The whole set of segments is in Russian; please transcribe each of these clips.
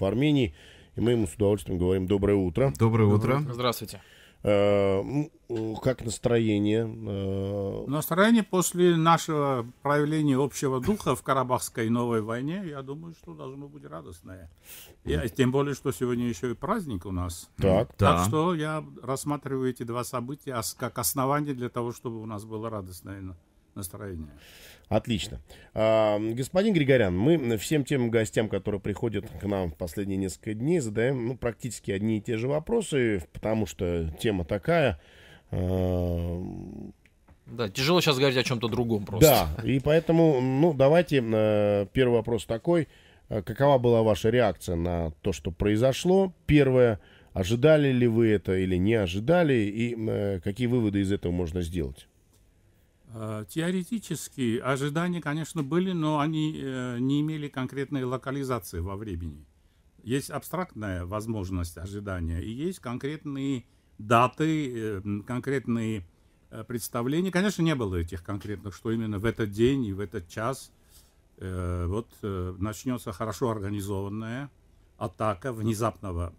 В Армении. И мы ему с удовольствием говорим доброе утро. Доброе утро. Здравствуйте. Э, как настроение? Э, настроение после нашего проявления общего духа в Карабахской новой войне, я думаю, что должно быть радостное. Я, тем более, что сегодня еще и праздник у нас. Так, так да. что я рассматриваю эти два события как основание для того, чтобы у нас было радостное настроение. Отлично. А, господин Григорян, мы всем тем гостям, которые приходят к нам в последние несколько дней, задаем ну, практически одни и те же вопросы, потому что тема такая. А, да, тяжело сейчас говорить о чем-то другом просто. Да, и поэтому, ну, давайте а, первый вопрос такой. А, какова была ваша реакция на то, что произошло? Первое, ожидали ли вы это или не ожидали? И э, какие выводы из этого можно сделать? Э, теоретически ожидания, конечно, были, но они э, не имели конкретной локализации во времени. Есть абстрактная возможность ожидания и есть конкретные даты, э, конкретные представления. Конечно, не было этих конкретных, что именно в этот день и в этот час вот начнется хорошо организованная атака внезапного,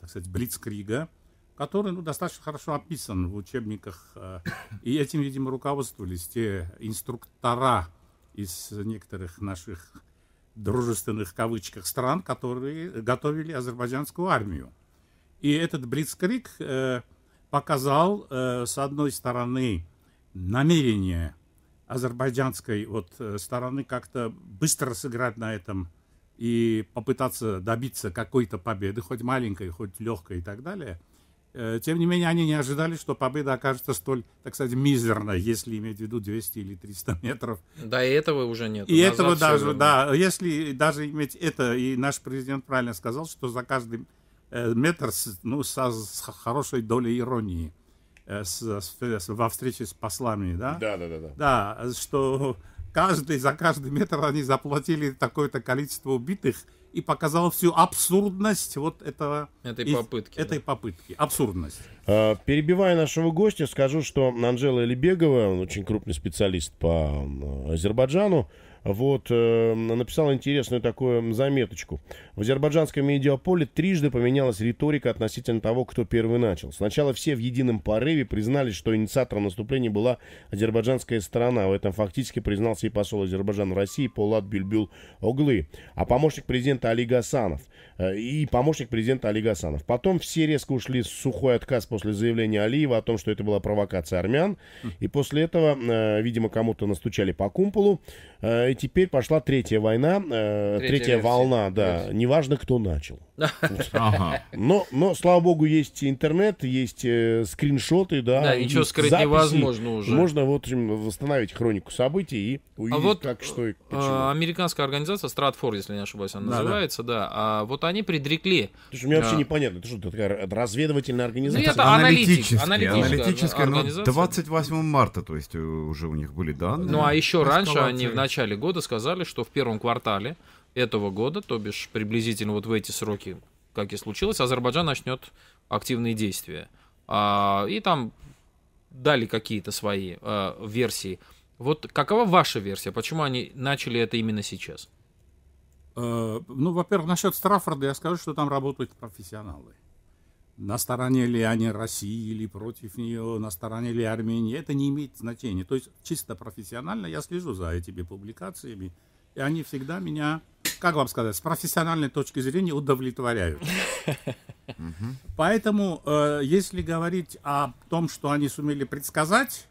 так сказать, блицкрига – который ну, достаточно хорошо описан в учебниках. Э, и этим, видимо, руководствовались те инструктора из некоторых наших дружественных, кавычках, стран, которые готовили азербайджанскую армию. И этот Блицкрик э, показал, э, с одной стороны, намерение азербайджанской вот стороны как-то быстро сыграть на этом и попытаться добиться какой-то победы, хоть маленькой, хоть легкой и так далее – Э, тем не менее, они не ожидали, что победа окажется столь, так сказать, мизерной, если иметь в виду 200 или 300 метров. Да, и этого уже нет. И этого даже, время. да, если даже иметь это, и наш президент правильно сказал, что за каждый э, метр, ну, со, с хорошей долей иронии э, с, с, во встрече с послами, да? Да, да, да. Да, да что каждый, за каждый метр они заплатили такое-то количество убитых – и показал всю абсурдность вот этого этой из, попытки. Этой да. попытки. Абсурдность. А, перебивая нашего гостя, скажу, что Анжела Лебегова, очень крупный специалист по Азербайджану, вот, э, написал интересную такую заметочку. В азербайджанском медиаполе трижды поменялась риторика относительно того, кто первый начал. Сначала все в едином порыве признали, что инициатором наступления была азербайджанская сторона. В этом фактически признался и посол Азербайджана в России Полат Бюльбюл Оглы, а помощник президента Али Гасанов. Э, и помощник президента Али Гасанов. Потом все резко ушли с сухой отказ после заявления Алиева о том, что это была провокация армян. Хм. И после этого, э, видимо, кому-то настучали по кумполу. Э, и теперь пошла третья война, э, третья, третья волна, да. Версия. Неважно, кто начал. Но, но, слава богу, есть интернет, есть э, скриншоты, да. Да, ничего скрыть записи. невозможно уже. Можно вот восстановить хронику событий и а увидеть, а вот, как, что и почему. Э, американская организация Stratfor, если не ошибаюсь, она да, называется, да. да. А вот они предрекли. То есть мне а... вообще э, непонятно, это что, такая разведывательная ну, организация? Ну, это аналитическая. Аналитическая, аналитическая организация. 28 марта, то есть э, уже у них были данные. Ну, а еще раньше они в начале года сказали, что в первом квартале этого года, то бишь приблизительно вот в эти сроки, как и случилось, Азербайджан начнет активные действия. А, и там дали какие-то свои а, версии. Вот какова ваша версия? Почему они начали это именно сейчас? Э, ну, во-первых, насчет Страффорда я скажу, что там работают профессионалы. На стороне ли они России или против нее, на стороне ли Армении, это не имеет значения. То есть чисто профессионально я слежу за этими публикациями, и они всегда меня как вам сказать, с профессиональной точки зрения удовлетворяют. Поэтому, э, если говорить о том, что они сумели предсказать,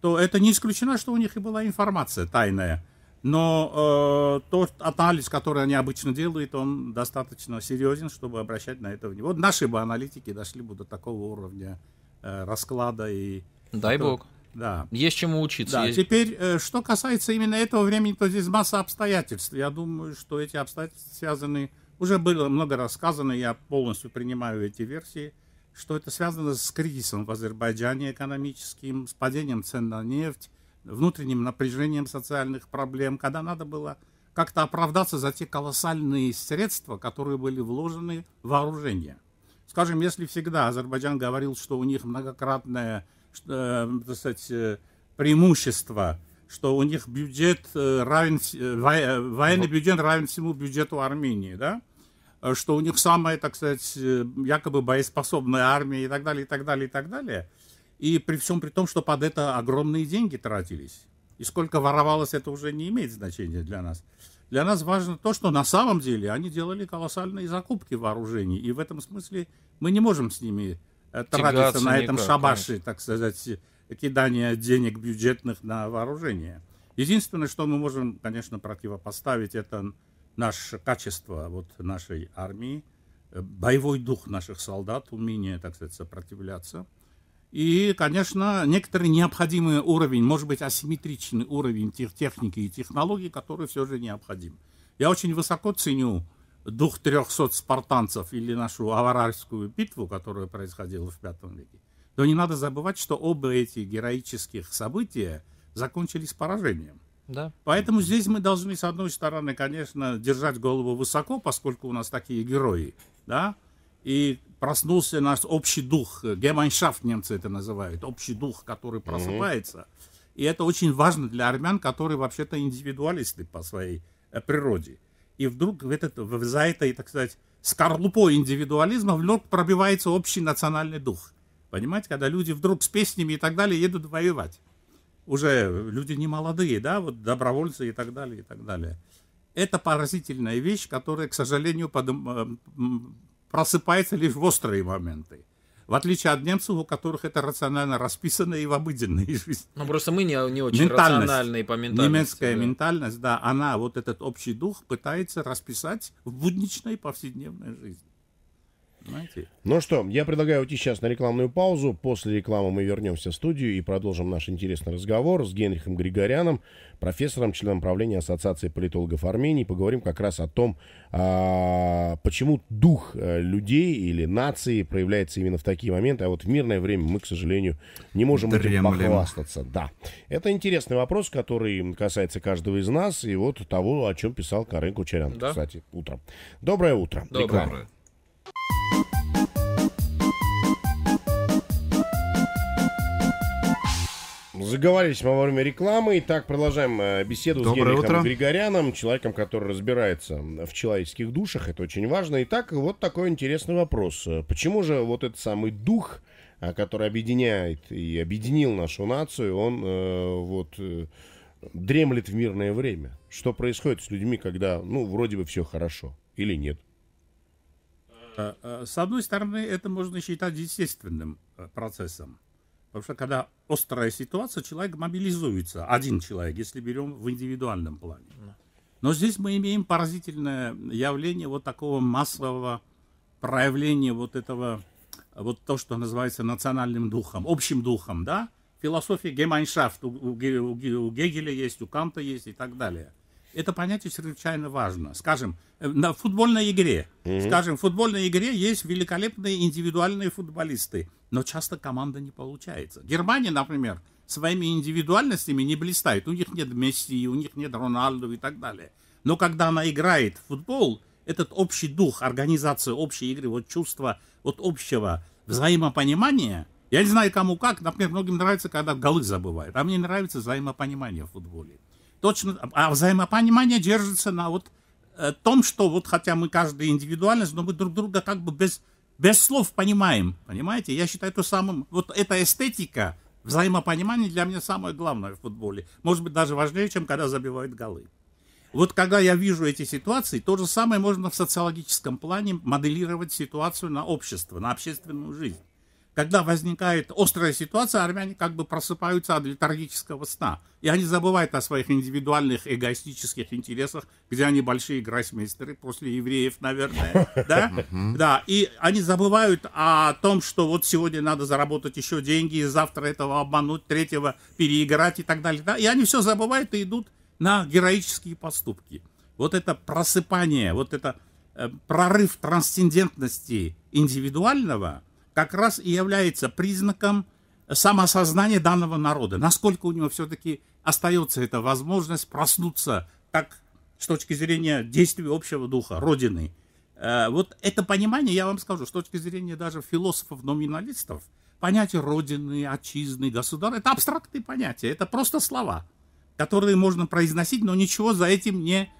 то это не исключено, что у них и была информация тайная. Но э, тот анализ, который они обычно делают, он достаточно серьезен, чтобы обращать на это внимание. Вот наши бы аналитики дошли бы до такого уровня э, расклада и... Дай это, бог. Да. Есть чему учиться. Да. Есть... Теперь, э, что касается именно этого времени, то здесь масса обстоятельств. Я думаю, что эти обстоятельства связаны, уже было много рассказано, я полностью принимаю эти версии, что это связано с кризисом в Азербайджане экономическим, с падением цен на нефть, внутренним напряжением социальных проблем, когда надо было как-то оправдаться за те колоссальные средства, которые были вложены в вооружение. Скажем, если всегда Азербайджан говорил, что у них многократная Э, так сказать, э, преимущество, что у них бюджет э, равен, военный ну. бюджет равен всему бюджету Армении, да? что у них самая, так сказать, якобы боеспособная армия и так далее, и так далее, и так далее. И при всем при том, что под это огромные деньги тратились. И сколько воровалось, это уже не имеет значения для нас. Для нас важно то, что на самом деле они делали колоссальные закупки вооружений. И в этом смысле мы не можем с ними Э, тратится на этом никак, шабаше, конечно. так сказать, кидание денег бюджетных на вооружение. Единственное, что мы можем, конечно, противопоставить, это наше качество вот, нашей армии, э, боевой дух наших солдат, умение, так сказать, сопротивляться. И, конечно, некоторый необходимый уровень, может быть, асимметричный уровень тех техники и технологий, который все же необходим. Я очень высоко ценю дух 300 спартанцев или нашу аварарскую битву, которая происходила в V веке, то не надо забывать, что оба эти героических события закончились поражением. Да. Поэтому здесь мы должны, с одной стороны, конечно, держать голову высоко, поскольку у нас такие герои, да, и проснулся наш общий дух, э, геманшафт немцы это называют, общий дух, который просыпается. mm И это очень важно для армян, которые вообще-то индивидуалисты по своей э, природе и вдруг в этот, в, за этой, так сказать, скорлупой индивидуализма вдруг пробивается общий национальный дух. Понимаете, когда люди вдруг с песнями и так далее едут воевать. Уже люди не молодые, да, вот добровольцы и так далее, и так далее. Это поразительная вещь, которая, к сожалению, подым... просыпается лишь в острые моменты. В отличие от немцев, у которых это рационально расписано и в обыденной жизни. Ну, просто мы не, не очень ментальность. рациональные по ментальности. Немецкая да. ментальность, да, она вот этот общий дух пытается расписать в будничной повседневной жизни. Найти. Ну что, я предлагаю уйти сейчас на рекламную паузу. После рекламы мы вернемся в студию и продолжим наш интересный разговор с Генрихом Григоряном, профессором, членом правления Ассоциации политологов Армении. Поговорим как раз о том, а, почему дух э, людей или нации проявляется именно в такие моменты, а вот в мирное время мы, к сожалению, не можем этим похвастаться. Да. Это интересный вопрос, который касается каждого из нас и вот того, о чем писал Карен Кучерян, да? кстати, утром. Доброе утро. Доброе. Реклама. Заговорились мы во время рекламы. Итак, продолжаем э, беседу Доброе с Генрихом утро. Григоряном, человеком, который разбирается в человеческих душах. Это очень важно. Итак, вот такой интересный вопрос. Почему же вот этот самый дух, э, который объединяет и объединил нашу нацию, он э, вот э, дремлет в мирное время? Что происходит с людьми, когда, ну, вроде бы все хорошо или нет? Э, э, с одной стороны, это можно считать естественным э, процессом. Потому что когда острая ситуация, человек мобилизуется. Один человек, если берем в индивидуальном плане. Но здесь мы имеем поразительное явление вот такого массового проявления вот этого, вот то, что называется национальным духом, общим духом, да? Философия гемайншафт у, у, у Гегеля есть, у Канта есть и так далее – это понятие чрезвычайно важно. Скажем, э, на футбольной игре, mm-hmm. скажем, в футбольной игре есть великолепные индивидуальные футболисты, но часто команда не получается. Германия, например, своими индивидуальностями не блистает. У них нет Месси, у них нет Роналду и так далее. Но когда она играет в футбол, этот общий дух, организация общей игры, вот чувство вот общего взаимопонимания, я не знаю кому как, например, многим нравится, когда голы забывают, а мне нравится взаимопонимание в футболе точно, а, а взаимопонимание держится на вот э, том, что вот хотя мы каждый индивидуальность, но мы друг друга как бы без, без слов понимаем, понимаете? Я считаю, это самым, вот эта эстетика взаимопонимания для меня самое главное в футболе. Может быть, даже важнее, чем когда забивают голы. Вот когда я вижу эти ситуации, то же самое можно в социологическом плане моделировать ситуацию на общество, на общественную жизнь когда возникает острая ситуация, армяне как бы просыпаются от летаргического сна. И они забывают о своих индивидуальных эгоистических интересах, где они большие гроссмейстеры, после евреев, наверное. Да? да. И они забывают о том, что вот сегодня надо заработать еще деньги, и завтра этого обмануть, третьего переиграть и так далее. Да? И они все забывают и идут на героические поступки. Вот это просыпание, вот это э, прорыв трансцендентности индивидуального – как раз и является признаком самосознания данного народа. Насколько у него все-таки остается эта возможность проснуться как с точки зрения действий общего духа, Родины. Э, вот это понимание, я вам скажу, с точки зрения даже философов-номиналистов, понятие Родины, отчизны, государства, это абстрактные понятия, это просто слова, которые можно произносить, но ничего за этим не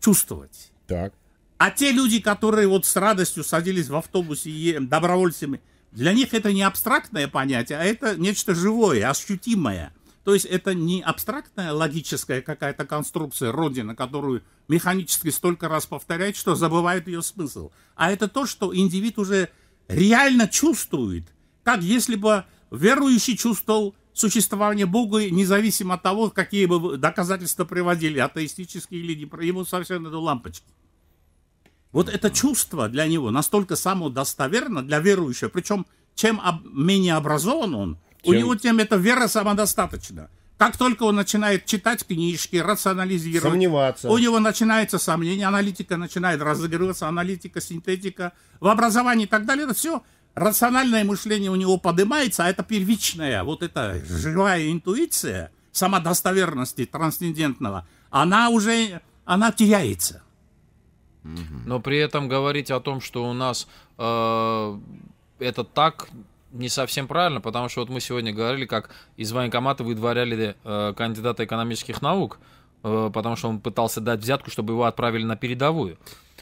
чувствовать. Так. А те люди, которые вот с радостью садились в автобусе и э, добровольцами, для них это не абстрактное понятие, а это нечто живое, ощутимое. То есть это не абстрактная логическая какая-то конструкция Родина, которую механически столько раз повторяют, что забывают ее смысл. А это то, что индивид уже реально чувствует, как если бы верующий чувствовал существование Бога, независимо от того, какие бы доказательства приводили, атеистические или не, про ему совершенно до лампочки. Вот это чувство для него настолько само достоверно для верующего, причем чем об, менее образован он, чем... у него тем эта вера самодостаточна. Как только он начинает читать книжки, рационализировать, Сомневаться. у него начинается сомнение, аналитика начинает разыгрываться, аналитика, синтетика, в образовании и так далее, это все рациональное мышление у него поднимается, а это первичная, вот эта живая интуиция самодостоверности трансцендентного, она уже, она теряется. Но при этом говорить о том, что у нас э, это так, не совсем правильно, потому что вот мы сегодня говорили, как из военкомата выдворяли э, кандидата экономических наук, э, потому что он пытался дать взятку, чтобы его отправили на передовую.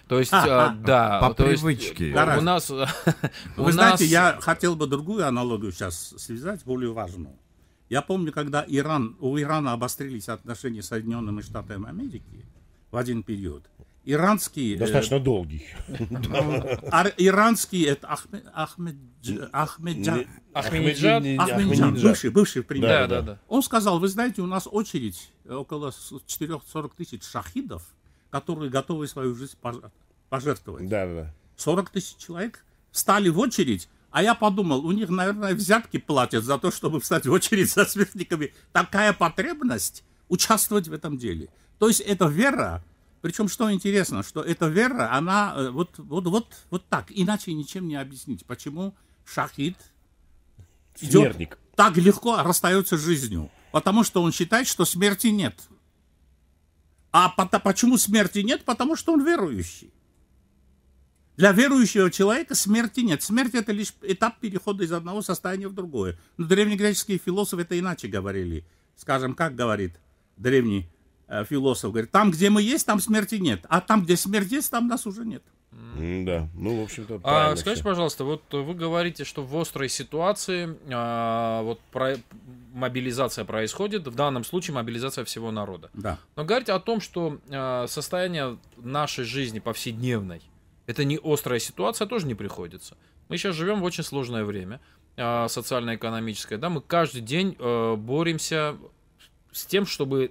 То есть, а, э, а, да. По то привычке. Есть, э, да, у нас... Вы знаете, я хотел бы другую аналогию сейчас связать, более важную. Я помню, когда Иран, у Ирана обострились отношения с Соединенными Штатами Америки в один период, Иранский... Э, Достаточно э, долгий. иранский, это Ахмед, Ахмед, Ахмеджан. Ахмеджан? Ахмеджан, бывший, бывший премьер. Да, Он сказал, вы знаете, у нас очередь э, около 4-40 тысяч шахидов, которые готовы свою жизнь пожертвовать. Да, да. 40 тысяч человек встали в очередь, а я подумал, у них, наверное, взятки платят за то, чтобы встать в очередь за смертниками. Такая потребность участвовать в этом деле. То есть это вера причем, что интересно, что эта вера, она э, вот, вот, вот, вот так, иначе ничем не объяснить, почему шахид идет, так легко расстается с жизнью. Потому что он считает, что смерти нет. А, а почему смерти нет? Потому что он верующий. Для верующего человека смерти нет. Смерть – это лишь этап перехода из одного состояния в другое. Но древнегреческие философы это иначе говорили. Скажем, как говорит древний Э, философ говорит, там, где мы есть, там смерти нет, а там, где смерть есть, там нас уже нет. Mm, да, ну, в общем-то, а, Скажите, все. пожалуйста, вот вы говорите, что в острой ситуации а, вот про, мобилизация происходит, в данном случае мобилизация всего народа. Да. Но говорите о том, что а, состояние нашей жизни повседневной, это не острая ситуация, тоже не приходится. Мы сейчас живем в очень сложное время а, социально-экономическое, да, мы каждый день а, боремся с тем, чтобы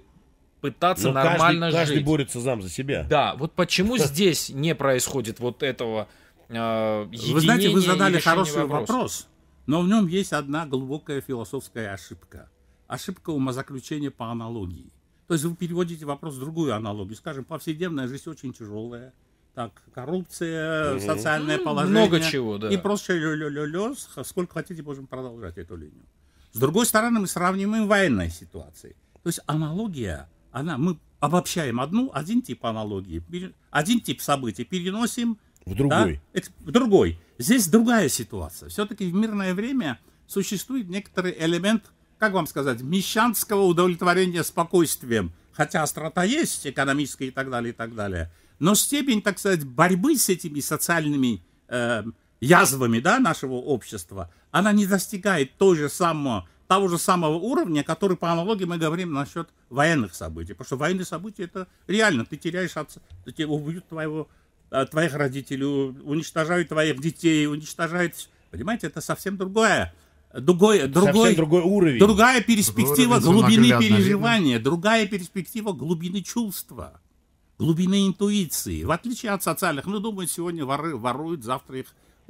пытаться ну, нормально каждый, жить. Каждый борется сам за себя. Да, вот почему здесь не происходит вот этого э, Вы знаете, вы задали хороший вопроса. вопрос, но в нем есть одна глубокая философская ошибка. Ошибка умозаключения по аналогии. То есть вы переводите вопрос в другую аналогию. Скажем, повседневная жизнь очень тяжелая. Так, коррупция, угу. социальное положение. Много чего, да. И просто лё-лё-лё, сколько хотите, можем продолжать эту линию. С другой стороны, мы сравниваем военные ситуации. То есть аналогия она, мы обобщаем одну, один тип аналогии, один тип событий переносим в другой. Да, в другой. Здесь другая ситуация. Все-таки в мирное время существует некоторый элемент, как вам сказать, мещанского удовлетворения спокойствием. Хотя острота есть, экономическая и так далее, и так далее. Но степень, так сказать, борьбы с этими социальными э, язвами да, нашего общества, она не достигает той же самой того же самого уровня, который по аналогии мы говорим насчет военных событий. Потому что военные события это реально, ты теряешь отца, тебя убьют твоего, э, твоих родителей, уничтожают твоих детей, уничтожают... Понимаете, это совсем другое. Другой, другой, совсем другой уровень. Другая перспектива другой уровень глубины переживания, видно. другая перспектива глубины чувства, глубины интуиции. В отличие от социальных, ну, думаю, сегодня воры, воруют, завтра их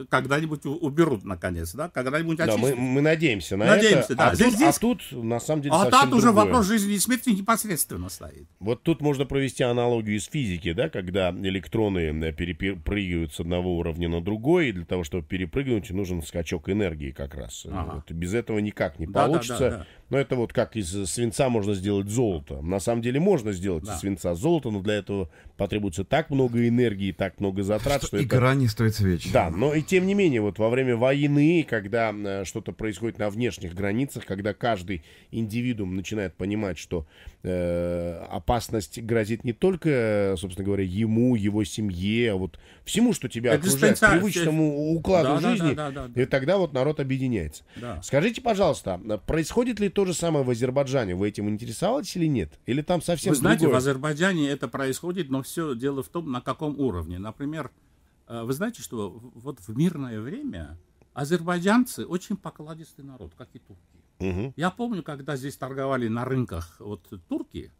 когда-нибудь уберут, наконец, да, когда-нибудь очистят. Да, мы, мы надеемся на надеемся, это. А да. А, здесь, тут, здесь... а тут, на самом деле, А там уже вопрос жизни и смерти непосредственно стоит. Вот тут можно провести аналогию из физики, да, когда электроны э, перепрыгивают с одного уровня на другой, и для того, чтобы перепрыгнуть, нужен скачок энергии как раз. Ага. Вот, без этого никак не да, получится. Да, да, да. Но это вот как из э, свинца можно сделать золото. На самом деле можно сделать да. из свинца золото, но для этого потребуется так много энергии, так много затрат, что, что игра это... не стоит свечи. Да, но и тем не менее, вот во время войны, когда э, что-то происходит на внешних границах, когда каждый индивидуум начинает понимать, что Э, опасность грозит не только, собственно говоря, ему, его семье, а вот всему, что тебя Это окружает, привычному укладу да, жизни. Да, да, да, да. И тогда вот народ объединяется. Да. Скажите, пожалуйста, происходит ли то же самое в Азербайджане? Вы этим интересовались или нет? Или там совсем Вы знаете, другое? в Азербайджане это происходит, но все дело в том, на каком уровне. Например, э, вы знаете, что вот в мирное время азербайджанцы очень покладистый народ, как и турки. Угу. Я помню, когда здесь торговали на рынках вот турки,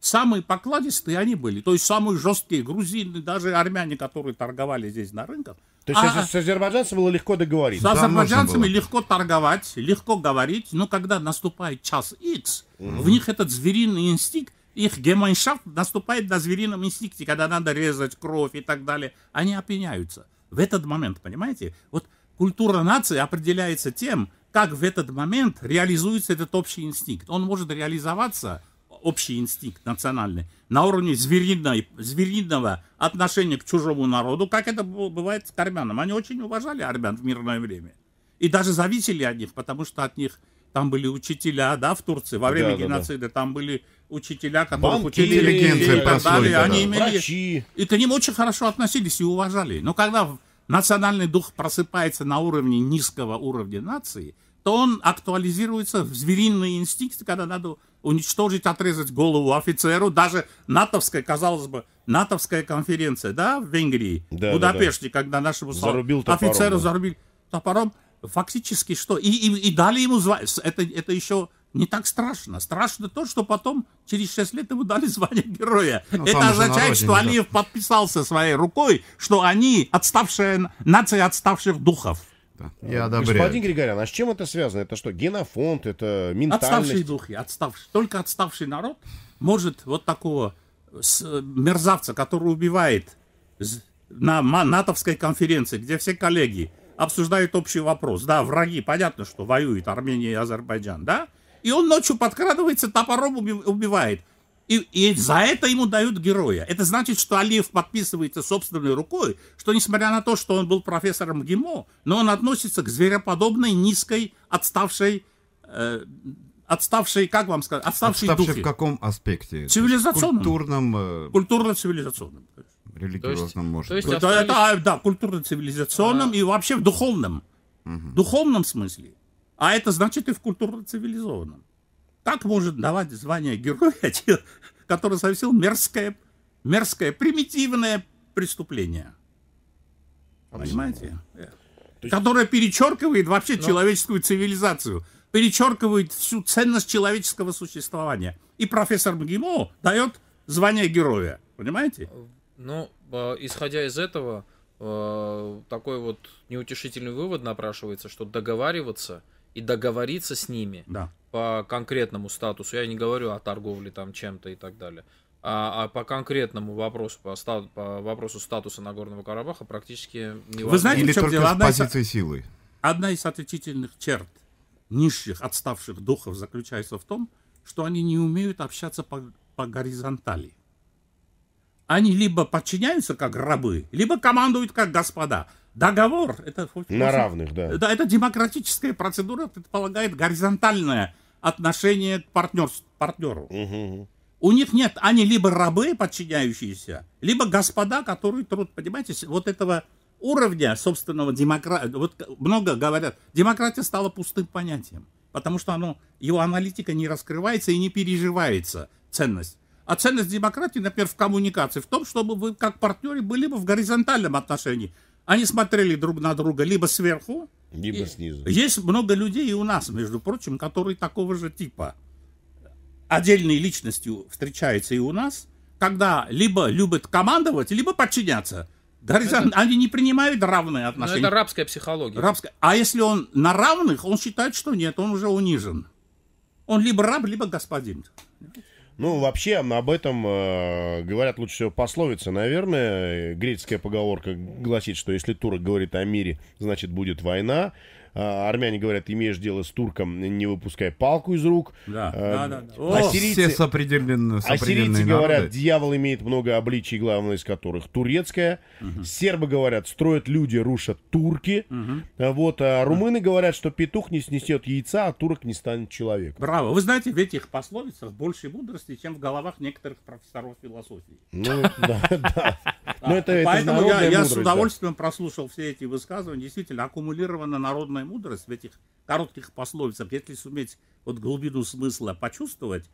самые покладистые они были, то есть самые жесткие грузины, даже армяне, которые торговали здесь на рынках. То есть а, с азербайджанцами было легко договориться? С азербайджанцами легко торговать, легко говорить, но когда наступает час X, угу. в них этот звериный инстинкт, их геманшафт наступает на зверином инстинкте, когда надо резать кровь и так далее. Они опеняются. В этот момент, понимаете? Вот культура нации определяется тем, как в этот момент реализуется этот общий инстинкт. Он может реализоваться, общий инстинкт национальный, на уровне звериной, звериного отношения к чужому народу, как это бывает с армянам. Они очень уважали армян в мирное время. И даже зависели от них, потому что от них там были учителя, да, в Турции во время да, геноцида, да, да. там были учителя, которых Банкиры, учили и так далее. Да, они да. имели... Врачи. И к ним очень хорошо относились и уважали. Но когда национальный дух просыпается на уровне низкого уровня нации, то он актуализируется в звериные инстинкты, когда надо уничтожить, отрезать голову офицеру, даже натовская, казалось бы, натовская конференция, да, в Венгрии, да, в Будапеште, да, да. когда нашему зарубил топором, офицеру да. зарубили топором, фактически что? И, и, и дали ему звание. Это, это еще не так страшно. Страшно то, что потом, через 6 лет, ему дали звание героя. Ну, это означает, что Алиев подписался своей рукой, что они отставшая нация отставших духов. Да. Э, я одобряю. Господин Григорян, а с чем это связано? Это что, генофонд, это ментальность? Отставшие духи, отставшие. Только отставший народ может вот такого э, мерзавца, который убивает на натовской конференции, где все коллеги обсуждают общий вопрос. Да, враги, понятно, что воюют Армения и Азербайджан, да? И он ночью подкрадывается, топором убивает. И, и за это ему дают героя. Это значит, что Алиев подписывается собственной рукой, что несмотря на то, что он был профессором ГИМО, но он относится к звероподобной, низкой, отставшей э, отставший, как вам сказать, отставшей отставший духи. в каком аспекте? Цивилизационном. Культурном. Э, культурно-цивилизационном. Религиозном, то есть, может то есть быть. Австралия... Это, а, да, культурно-цивилизационном а... и вообще в духовном. Угу. В духовном смысле. А это значит и в культурно-цивилизованном. Так может давать звание героя, который совершил мерзкое, мерзкое, примитивное преступление. Понимаете? Э, есть... Которое перечеркивает вообще Но... Ну. человеческую цивилизацию, перечеркивает всю ценность человеческого существования. И профессор МГИМО дает звание героя. Понимаете? Э, ну, э, исходя из этого, такой вот неутешительный вывод напрашивается, что договариваться и договориться с ними да по конкретному статусу, я не говорю о торговле там чем-то и так далее, а, а по конкретному вопросу, по, стат, по вопросу статуса Нагорного Карабаха практически не Вы знаете, Или только дело? Одна позиции силы. Одна из отличительных черт низших, отставших духов заключается в том, что они не умеют общаться по, по горизонтали. Они либо подчиняются как рабы, либо командуют как господа. Договор это на равных, да. Да, это демократическая процедура предполагает горизонтальное отношение к партнеру. Угу. У них нет, они либо рабы, подчиняющиеся, либо господа, которые труд, понимаете, вот этого уровня собственного демократии, вот много говорят, демократия стала пустым понятием, потому что оно, его аналитика не раскрывается и не переживается, ценность. А ценность демократии, например, в коммуникации, в том, чтобы вы как партнеры были бы в горизонтальном отношении. Они смотрели друг на друга либо сверху, либо и снизу. Есть много людей и у нас, между прочим, которые такого же типа. Отдельной личностью встречаются и у нас, когда либо любят командовать, либо подчиняться. это... Они не принимают равные отношения. Но это рабская психология. Рабская. А если он на равных, он считает, что нет, он уже унижен. Он либо раб, либо господин. Ну, вообще, об этом э, говорят лучше всего пословицы, наверное. Греческая поговорка гласит, что если турок говорит о мире, значит, будет война. А, армяне говорят, имеешь дело с турком, не выпускай палку из рук. Да, а, да, да. да. ассирийцы, все сопределены, Ассирийцы говорят, народы. дьявол имеет много обличий, главное из которых турецкая. Угу. Сербы говорят, строят люди, рушат турки. Угу. Вот, а румыны угу. говорят, что петух не снесет яйца, а турок не станет человеком. Браво. Вы знаете, в этих пословицах больше мудрости, чем в головах некоторых профессоров философии. Ну, да, да. А, ну, поэтому я, я с удовольствием прослушал все эти высказывания. Действительно, аккумулирована народная самая мудрость в этих коротких пословицах. Если суметь вот глубину смысла почувствовать,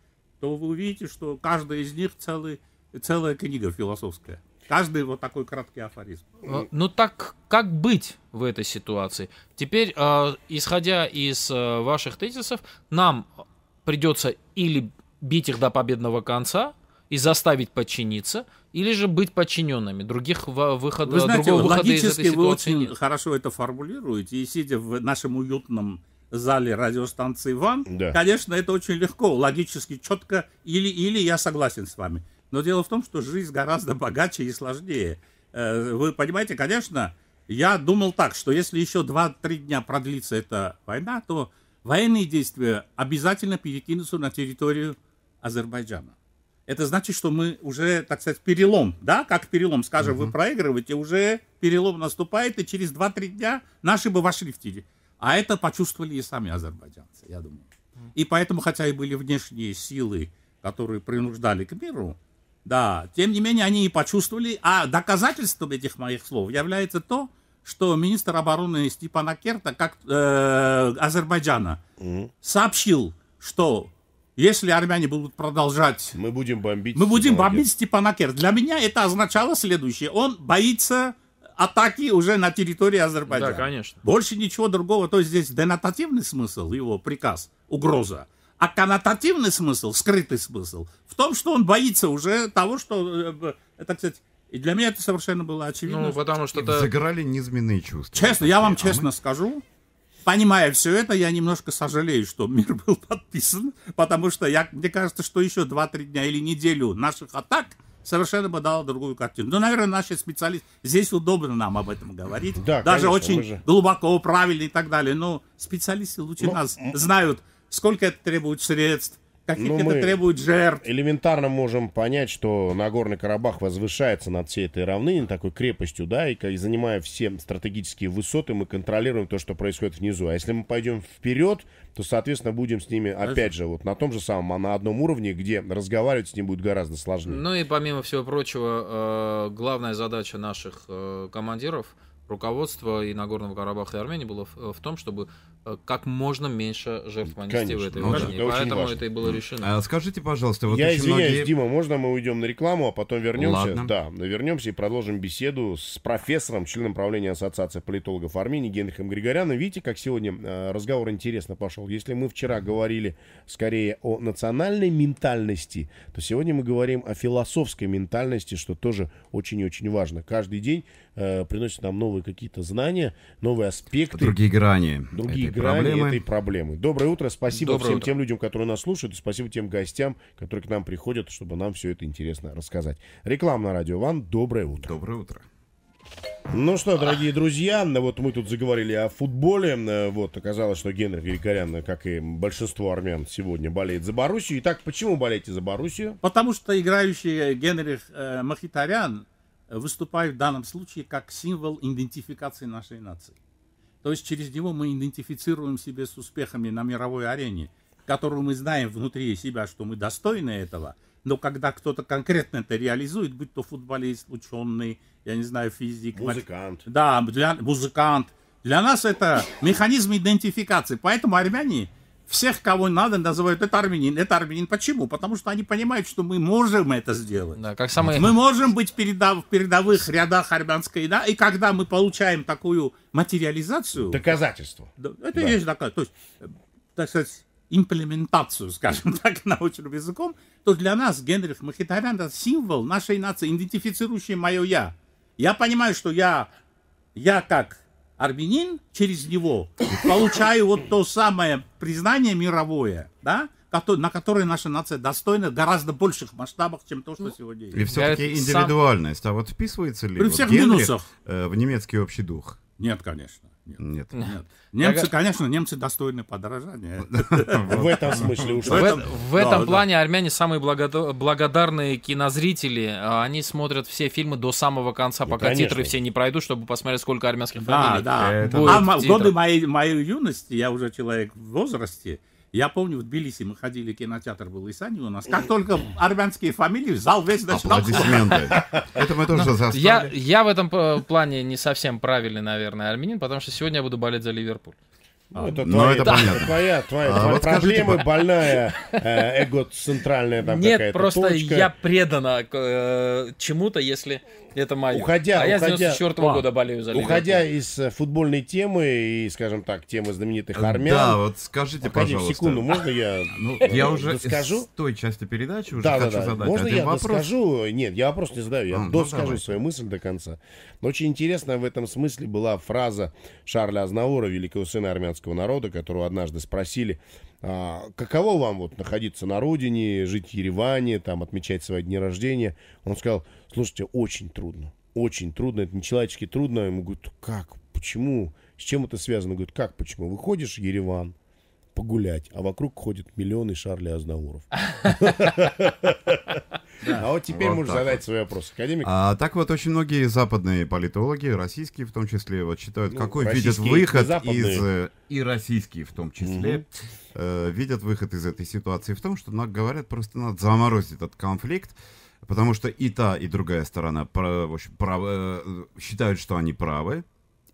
то вы увидите, что каждая из них целый, целая книга философская. Каждый вот такой краткий афоризм. Э, ну так как быть в этой ситуации? Теперь, э, исходя из э, ваших тезисов, нам придется или бить их до победного конца и заставить подчиниться, или же быть подчиненными. Других выхода, вы знаете, другого выхода из этой ситуации вы очень нет. хорошо это формулируете, и сидя в нашем уютном зале радиостанции вам да. конечно, это очень легко, логически, четко, или, или я согласен с вами. Но дело в том, что жизнь гораздо богаче и сложнее. Э, вы понимаете, конечно, я думал так, что если еще 2-3 дня продлится эта война, то военные действия обязательно перекинутся на территорию Азербайджана это значит, что мы уже, так сказать, перелом, да, как перелом, скажем, угу. вы проигрываете, уже перелом наступает, и через 2-3 дня наши бы вошли в теле. А это почувствовали и сами азербайджанцы, я думаю. И поэтому, хотя и были внешние силы, которые принуждали к миру, да, тем не менее они и почувствовали, а доказательством этих моих слов является то, что министр обороны Степана Керта, как э, Азербайджана, сообщил, что если армяне будут продолжать... Мы будем бомбить. Мы будем Степана бомбить Степана Кер. Для меня это означало следующее. Он боится атаки уже на территории Азербайджана. Да, конечно. Больше ничего другого. То есть здесь денотативный смысл, его приказ, угроза. А канотативный смысл, скрытый смысл, в том, что он боится уже того, что... Э, э, это, кстати, и для меня это совершенно было очевидно. Ну, потому что... Это... Загорали низменные чувства. Честно, я вам а честно мы... скажу, понимая все это, я немножко сожалею, что мир был подписан, потому что я, мне кажется, что еще 2-3 дня или неделю наших атак совершенно бы дала другую картину. Но, ну, наверное, наши специалисты... Здесь удобно нам об этом говорить. Да, Даже конечно, очень же... глубоко, правильно и так далее. Но специалисты лучше Но... Ну, нас знают, сколько это требует средств, Каких Но ну, это требует жертв? Элементарно можем понять, что Нагорный Карабах возвышается над всей этой равниной, такой крепостью, да, и, и занимая все стратегические высоты, мы контролируем то, что происходит внизу. А если мы пойдем вперед, то, соответственно, будем с ними, Хорошо. опять же, вот на том же самом, а на одном уровне, где разговаривать с ним будет гораздо сложнее. Ну и, помимо всего прочего, э, главная задача наших э, командиров – руководства и Нагорного Карабаха и Армении было в, в том, чтобы Э, как можно меньше жертв понести Конечно. в этой ну, войне. Да. Поэтому это, это и было решено. А, скажите, пожалуйста, вот Я извиняюсь, многие... Дима, можно мы уйдем на рекламу, а потом вернемся? Ладно. Да, вернемся и продолжим беседу с профессором, членом правления Ассоциации политологов Армении Генрихом Григоряном. Видите, как сегодня э, разговор интересно пошел. Если мы вчера говорили скорее о национальной ментальности, то сегодня мы говорим о философской ментальности, что тоже очень и очень важно. Каждый день э, приносит нам новые какие-то знания, новые аспекты. Другие грани. Другие грани проблемы. этой проблемы. Доброе утро. Спасибо Доброе всем утро. тем людям, которые нас слушают. И спасибо тем гостям, которые к нам приходят, чтобы нам все это интересно рассказать. Реклама на радио Ван. Доброе утро. Доброе утро. Ну что, дорогие друзья, ну вот мы тут заговорили о футболе. Э, вот оказалось, что Генрих Григорян, э, как и большинство армян, сегодня болеет за Боруссию. Итак, почему болеете за Боруссию? Потому что играющий э, Генрих э, Махитарян выступает в данном случае как символ идентификации нашей нации. То есть через него мы идентифицируем себя с успехами на мировой арене, которую мы знаем внутри себя, что мы достойны этого, но когда кто-то конкретно это реализует, будь то футболист, ученый, я не знаю, физик. Музыкант. Да, для, музыкант. Для нас это механизм идентификации. Поэтому армяне всех, кого надо, называют это армянин. Это армянин почему? Потому что они понимают, что мы можем это сделать. Да, как самые... Мы можем быть передав... в передовых рядах армянской, да, и когда мы получаем такую материализацию... Доказательство. это да. есть доказательство. То есть, так сказать, имплементацию, скажем так, научным языком, то для нас Генрих Махитарян это символ нашей нации, идентифицирующий мое «я». Я понимаю, что я, я как армянин через него, получаю вот то самое признание мировое, да, на которое наша нация достойна гораздо больших масштабах, чем то, что сегодня есть. И все-таки индивидуальность, сам... а вот вписывается ли При вот всех Генрих минусах. Э, в немецкий общий дух? Нет, конечно. Нет. Нет. Немцы, конечно, немцы достойны подражания. В этом смысле уж. В этом плане армяне самые благодарные кинозрители. А они смотрят все фильмы до самого конца, пока титры все не пройдут, чтобы посмотреть, сколько армянских фамилий. Да, да. А в годы моей юности, я уже человек в возрасте, я помню, в Тбилиси мы ходили, кинотеатр был Исани у нас. Как только армянские фамилии, зал весь начинал... Аплодисменты. Это мы тоже ну, заставили. Я, я в этом плане не совсем правильный, наверное, армянин, потому что сегодня я буду болеть за Ливерпуль. Ну, а, это Но ну, твоя, это да. Твоя, твоя, а, твоя вот проблема скажите, больная, э, эго-центральная там Нет, какая-то просто точка. я предана э, чему-то, если это мое. Уходя, а я с 94 -го а, года болею за Ливерпуль. Уходя из э, футбольной темы и, скажем так, темы знаменитых э, армян. Да, вот скажите, уходи, пожалуйста. секунду, можно я ну, Я уже скажу с той части передачи уже да, хочу да, да. задать Можно я вопрос? доскажу? Нет, я вопрос не задаю, я а, ну, доскажу ну, свою мысль до конца. Но очень интересная в этом смысле была фраза Шарля Азнаура, великого сына армян советского народа, которого однажды спросили, а, каково вам вот находиться на родине, жить в Ереване, там отмечать свои дни рождения. Он сказал, слушайте, очень трудно, очень трудно, это не человечески трудно. Ему говорят, как, почему, с чем это связано? говорят, как, почему? Выходишь в Ереван, погулять, а вокруг ходят миллионы Шарли Азнауров. А вот теперь можешь задать свой вопрос, академик. А, так вот, очень многие западные политологи, российские в том числе, вот считают, ну, какой видят выход из... Э, и российские в том числе э, видят выход из этой ситуации в том, что, говорят, просто надо заморозить этот конфликт, потому что и та, и другая сторона э, считают, что они правы,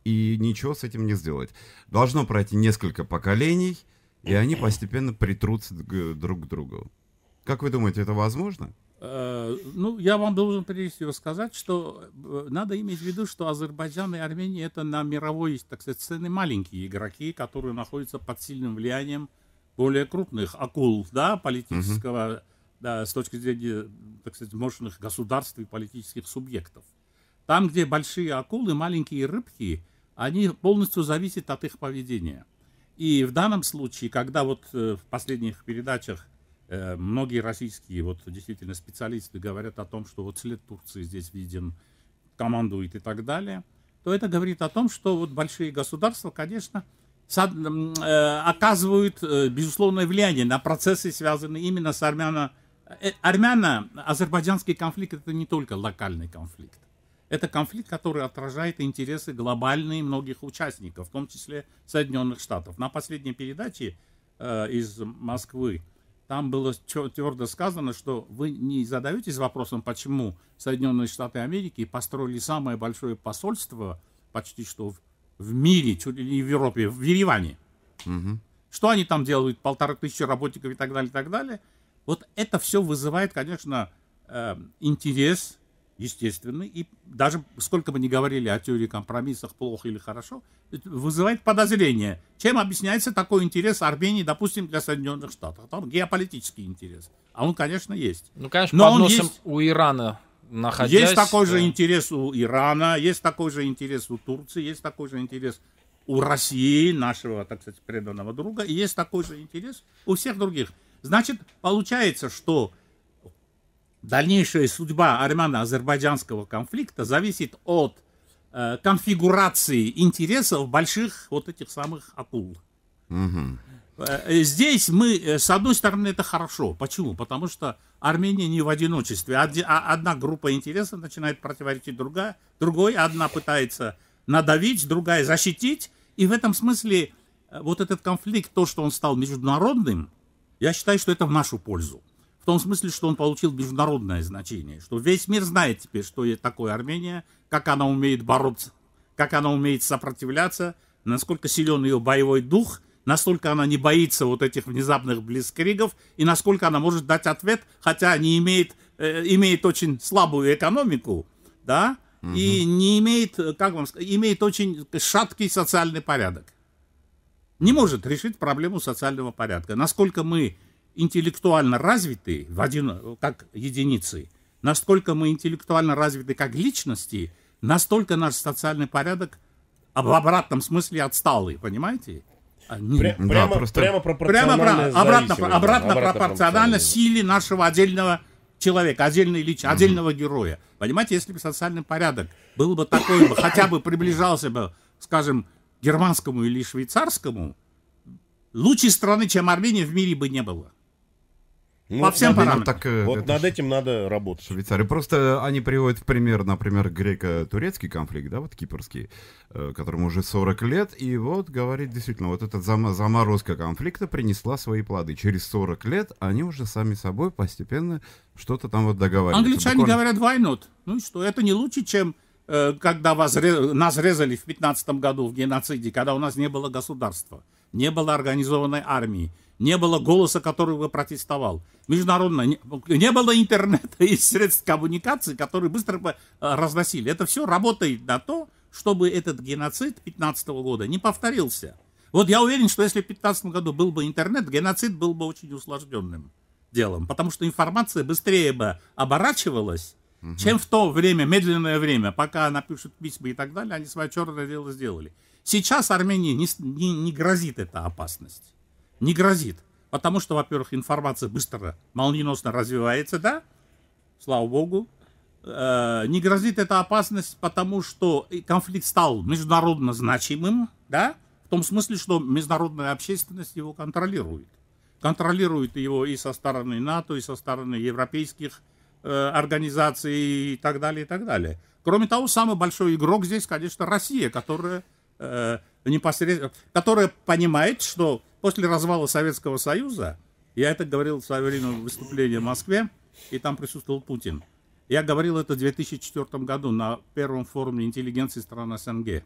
и ничего с этим не сделать. Должно пройти несколько поколений, и они постепенно притрутся друг к другу. Как вы думаете, это возможно? Э, ну, я вам должен прежде всего сказать, что э, надо иметь в виду, что Азербайджан и Армения это на мировой, так сказать, сцене маленькие игроки, которые находятся под сильным влиянием более крупных акул, да, политического, угу. да, с точки зрения, так сказать, мощных государств и политических субъектов. Там, где большие акулы, маленькие рыбки, они полностью зависят от их поведения. И в данном случае, когда вот э, в последних передачах э, многие российские вот действительно специалисты говорят о том, что вот след Турции здесь виден, командует и так далее, то это говорит о том, что вот большие государства, конечно, э, оказывают безусловное влияние на процессы, связанные именно с армяно армяно-азербайджанский конфликт это не только локальный конфликт. Это конфликт, который отражает интересы глобальные многих участников, в том числе Соединенных Штатов. На последней передаче э, из Москвы там было твердо сказано, что вы не задаетесь вопросом, почему Соединенные Штаты Америки построили самое большое посольство почти что в, в мире, чуть ли не в Европе, в Ереване. Угу. Что они там делают, полторы тысячи работников и так далее, и так далее. Вот это все вызывает, конечно, э, интерес естественный, и даже сколько бы ни говорили о теории компромиссов плохо или хорошо, вызывает подозрение, чем объясняется такой интерес Армении, допустим, для Соединенных Штатов. Там геополитический интерес. А он, конечно, есть. Ну, конечно, Но под носом есть... у Ирана находясь... Есть такой да. же интерес у Ирана, есть такой же интерес у Турции, есть такой же интерес у России, нашего, так сказать, преданного друга, и есть такой же интерес у всех других. Значит, получается, что Дальнейшая судьба армяно-азербайджанского конфликта зависит от э, конфигурации интересов больших вот этих самых акул. Угу. Здесь мы, э, с одной стороны, это хорошо. Почему? Потому что Армения не в одиночестве. А, одна группа интересов начинает противоречить другая, другой. Одна пытается надавить, другая защитить. И в этом смысле вот этот конфликт, то, что он стал международным, я считаю, что это в нашу пользу в том смысле, что он получил международное значение, что весь мир знает теперь, что такое Армения, как она умеет бороться, как она умеет сопротивляться, насколько силен ее боевой дух, настолько она не боится вот этих внезапных близкригов и насколько она может дать ответ, хотя не имеет, э, имеет очень слабую экономику, да, угу. и не имеет, э, как вам сказать, имеет очень шаткий социальный порядок. Не может решить проблему социального порядка. Насколько мы интеллектуально развиты в один, как единицы, насколько мы интеллектуально развиты как личности, настолько наш социальный порядок в обратном смысле отсталый, понимаете? Они... А, Пря- да, прямо, просто... прямо пропорционально прямо, про- обратно, обратно, обратно пропорционально силе нашего отдельного человека, отдельной личности, mm отдельного героя. Понимаете, если бы социальный порядок был бы такой, хотя бы приближался бы, скажем, германскому или швейцарскому, лучшей страны, чем Армения, в мире бы не было. Ну, По всем параметрам. Э, вот над этим надо работать. Швейцария. Просто они приводят в пример, например, греко-турецкий конфликт, да, вот кипрский, э, которому уже 40 лет, и вот, говорит, действительно, вот эта заморозка конфликта принесла свои плоды. Через 40 лет они уже сами собой постепенно что-то там вот договариваются. Англичане Буквально... говорят, войнут. Ну и что, это не лучше, чем э, когда вас, нас резали в 15 году в геноциде, когда у нас не было государства, не было организованной армии не было голоса, который бы протестовал. Международно не, не было интернета и средств коммуникации, которые быстро бы э, разносили. Это все работает на то, чтобы этот геноцид 15 года не повторился. Вот я уверен, что если в 15 году был бы интернет, геноцид был бы очень усложненным делом, потому что информация быстрее бы оборачивалась, угу. чем в то время, медленное время, пока напишут письма и так далее, они свое черное дело сделали. Сейчас Армении не, не, не грозит эта опасность не грозит. Потому что, во-первых, информация быстро, молниеносно развивается, да? Слава богу. Э, не грозит эта опасность, потому что конфликт стал международно значимым, да? В том смысле, что международная общественность его контролирует. Контролирует его и со стороны НАТО, и со стороны европейских э, организаций и так далее, и так далее. Кроме того, самый большой игрок здесь, конечно, Россия, которая, э, непосредственно, которая понимает, что После развала Советского Союза, я это говорил в свое время в выступлении в Москве, и там присутствовал Путин. Я говорил это в 2004 году на первом форуме интеллигенции стран СНГ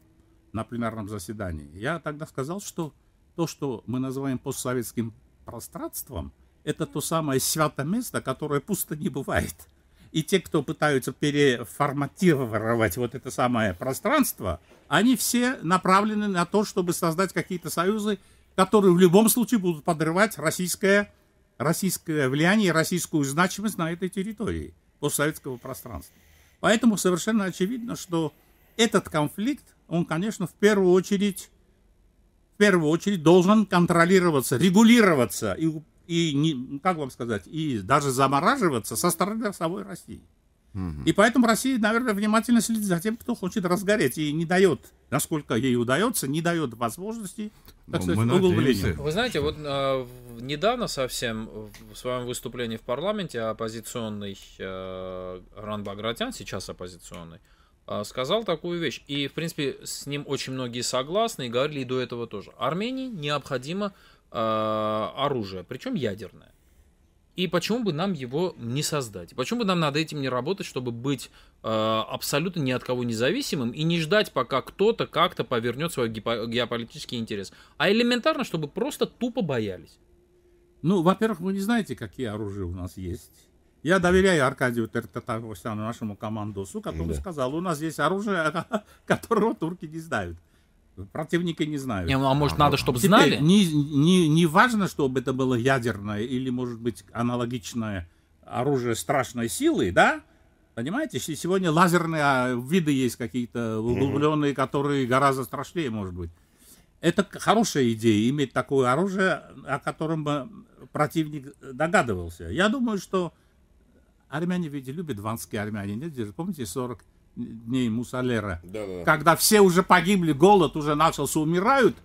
на пленарном заседании. Я тогда сказал, что то, что мы называем постсоветским пространством, это то самое святое место, которое пусто не бывает. И те, кто пытаются переформатировать вот это самое пространство, они все направлены на то, чтобы создать какие-то союзы которые в любом случае будут подрывать российское, российское влияние, российскую значимость на этой территории постсоветского пространства. Поэтому совершенно очевидно, что этот конфликт, он, конечно, в первую очередь, в первую очередь должен контролироваться, регулироваться и, и не, как вам сказать, и даже замораживаться со стороны самой России. И поэтому Россия, наверное, внимательно следит за тем, кто хочет разгореть, и не дает, насколько ей удается, не дает возможности, ну, так сказать, углубления. Вы знаете, вот э, недавно совсем в своем выступлении в парламенте оппозиционный э, Ран Багратян, сейчас оппозиционный, э, сказал такую вещь, и, в принципе, с ним очень многие согласны, и говорили и до этого тоже. Армении необходимо э, оружие, причем ядерное. И почему бы нам его не создать? Почему бы нам над этим не работать, чтобы быть э, абсолютно ни от кого независимым и не ждать, пока кто-то как-то повернет свой геополитический интерес, а элементарно, чтобы просто тупо боялись? Ну, во-первых, вы не знаете, какие оружия у нас есть. Я доверяю Аркадию Тертатарусяну, нашему командосу, который да. сказал, у нас есть оружие, которого турки не знают. Противника не знаю. Не, ну, а может, а, надо, чтобы ну, Теперь знали? Не, не, не важно, чтобы это было ядерное или, может быть, аналогичное оружие страшной силы, да? Понимаете, сегодня лазерные а, виды есть какие-то углубленные, mm-hmm. которые гораздо страшнее, может быть. Это хорошая идея, иметь такое оружие, о котором бы противник догадывался. Я думаю, что армяне ведь любят, ванские армяне, нет, помните, 40 дней Мусалера, да, да. когда все уже погибли, голод уже начался, умирают,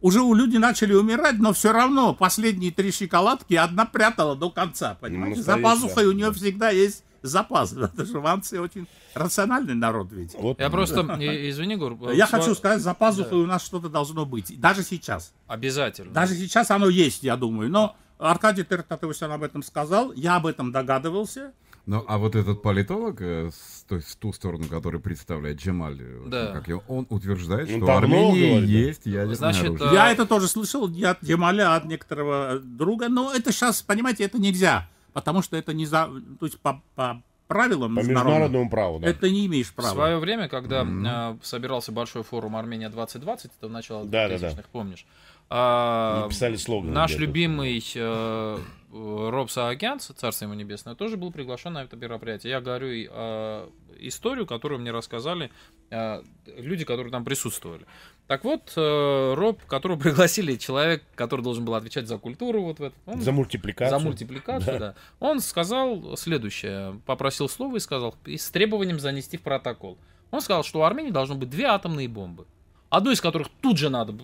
уже у людей начали умирать, но все равно последние три шоколадки одна прятала до конца, понимаете? Ну, За пазухой у нее всегда есть запас. ванцы очень рациональный народ ведь. Вот. Я просто, э, извини, Гур. Э, я хочу сказать, за пазухой да. у нас что-то должно быть. Даже сейчас. Обязательно. Даже сейчас оно есть, я думаю. Но Аркадий Тертатович об этом сказал, я об этом догадывался. Ну, а вот этот политолог, э, то есть в ту сторону, который представляет Джемаль, э, да. как его, он утверждает, ну, что в Армении говорит. есть ядерное Значит, оружие. Э, я это тоже слышал от Джемаля, от некоторого друга, но это сейчас, понимаете, это нельзя, потому что это не за... То есть по, по правилам по международному праву, да. Это не имеешь права. В свое время, когда mm-hmm. собирался большой форум Армения 2020, это в начало да, 2000-х, да, да. помнишь? А, писали слоган. Наш любимый э, Э, Роб Саагянс, царство ему небесное, тоже был приглашен на это мероприятие. Я говорю э, историю, которую мне рассказали э, люди, которые там присутствовали. Так вот, э, Роб, которого пригласили, человек, который должен был отвечать за культуру, вот в этот, он, за мультипликацию, за мультипликацию, да. да, он сказал следующее, попросил слово и сказал с требованием занести в протокол. Он сказал, что у Армении должно быть две атомные бомбы, одну из которых тут же надо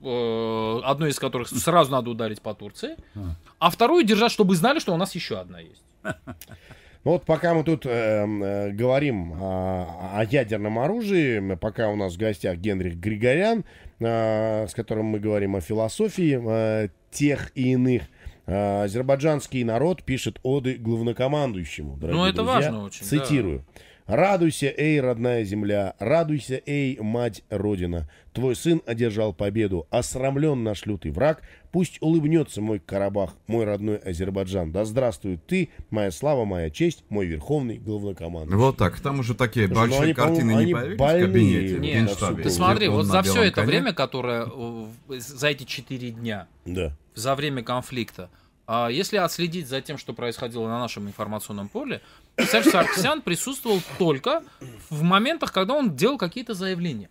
Э, одной из которых сразу надо ударить по Турции, а, а вторую держать, чтобы знали, что у нас еще одна есть. Ну вот пока мы тут эм, э, говорим о, о ядерном оружии, пока у нас в гостях Генрих Григорян, э, с которым мы говорим о философии э, тех и иных, э, азербайджанский народ пишет оды главнокомандующему. Ну это друзья. важно очень. Цитирую. Да. Радуйся, эй, родная земля, радуйся, эй, мать Родина. Твой сын одержал победу, осрамлен наш лютый враг. Пусть улыбнется мой Карабах, мой родной Азербайджан. Да здравствует ты, моя слава, моя честь, мой верховный главнокомандующий. Вот так, там уже такие Слушай, ну большие они, картины не появились больные, в кабинете, Нет, в Ты смотри, вот за все это коне. время, которое, за эти четыре дня, да. за время конфликта, а если отследить за тем, что происходило на нашем информационном поле, Саш Сарксян присутствовал только в моментах, когда он делал какие-то заявления.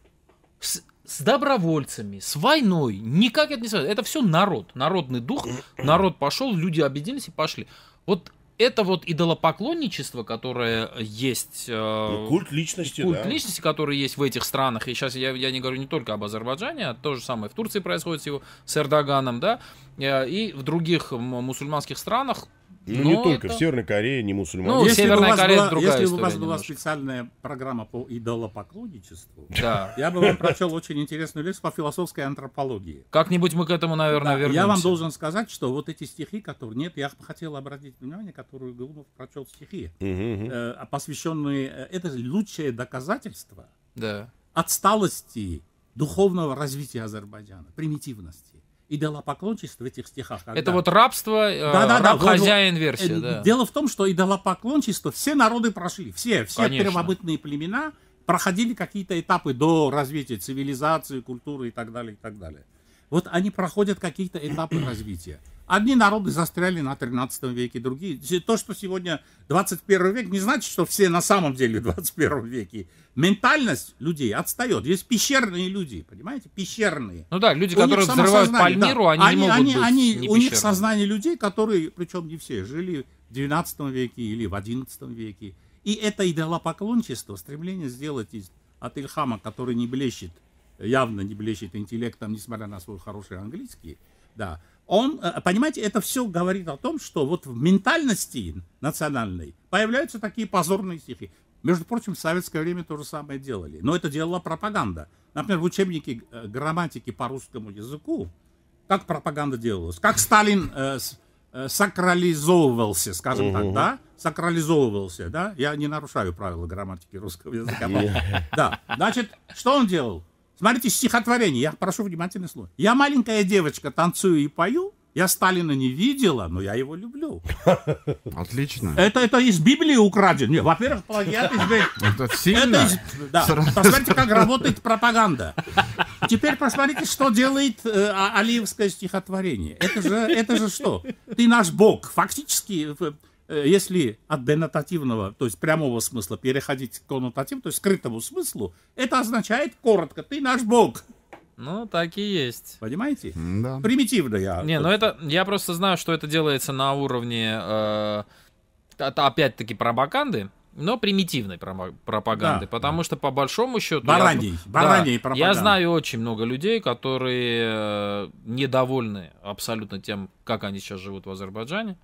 С, с добровольцами, с войной, никак это не связано. Это все народ, народный дух, народ пошел, люди объединились и пошли. Вот это вот идолопоклонничество, которое есть... Э, ну, культ личности, Культ да. личности, который есть в этих странах. И сейчас я, я не говорю не только об Азербайджане, а то же самое в Турции происходит с его, с Эрдоганом, да. Э, и в других мусульманских странах ну, не только. Это... В Северной Корее не мусульмане. Ну, если Северная Корея была, другая Если бы у вас была немножко. специальная программа по идолопоклонничеству, да. я бы вам прочел очень интересную лекцию по философской антропологии. Как-нибудь мы к этому, наверное, да, вернемся. Я вам должен сказать, что вот эти стихи, которые... Нет, я хотел обратить внимание, которые Глумов прочел стихи, угу, Э, посвященные... Э, это лучшее доказательство да. отсталости духовного развития Азербайджана, примитивности. Идолопоклончество в этих стихах. Когда... Это вот рабство, э, да, да, раб, да, хозяин вот, э, версия. Э, да. Дело в том, что идолопоклончество все народы прошли, все, все Конечно. первобытные племена проходили какие-то этапы до развития цивилизации, культуры и так далее, и так далее. Вот они проходят какие-то этапы развития. Одни народы застряли на 13 веке, другие... То, что сегодня 21 век, не значит, что все на самом деле в 21 веке. Ментальность людей отстает. Есть пещерные люди, понимаете? Пещерные. Ну да, люди, у которые взрывают Пальмиру, да. они, они не могут они, быть они, не У пещерные. них сознание людей, которые, причем не все, жили в 12 веке или в 11 веке. И это идолопоклончество, стремление сделать из, от Ильхама, который не блещет, явно не блещет интеллектом, несмотря на свой хороший английский, да, он, э, понимаете, это все говорит о том, что вот в ментальности национальной появляются такие позорные стихи. Между прочим, в советское время то же самое делали. Но это делала пропаганда. Например, в учебнике э, грамматики по русскому языку, как пропаганда делалась, как Сталин э, э, сакрализовывался, скажем так, да, сакрализовывался, да, я не нарушаю правила грамматики русского языка. Да, значит, что он делал? Смотрите, стихотворение, я прошу внимательно слушать. Я маленькая девочка, танцую и пою, я Сталина не видела, но я его люблю. Отлично. Это, это из Библии украден. Нет, во-первых, плагиат из Библии. Это сильно. Да. Посмотрите, как работает пропаганда. Теперь посмотрите, что делает э, а, Алиевское стихотворение. Это же, это же что? Ты наш бог. Фактически э, Э, если от денотативного, то есть прямого смысла, переходить к коннотативу, то есть скрытому смыслу, это означает коротко, ты наш бог. Ну, так и есть. Понимаете? Да. Примитивно я. Не, ну это, я просто знаю, что это делается на уровне, э, опять-таки, пропаганды, но примитивной пропаганды, да, потому да. что по большому счету... Бараней, я, бараней да, пропаганды. Я знаю очень много людей, которые э, недовольны абсолютно тем, как они сейчас живут в Азербайджане.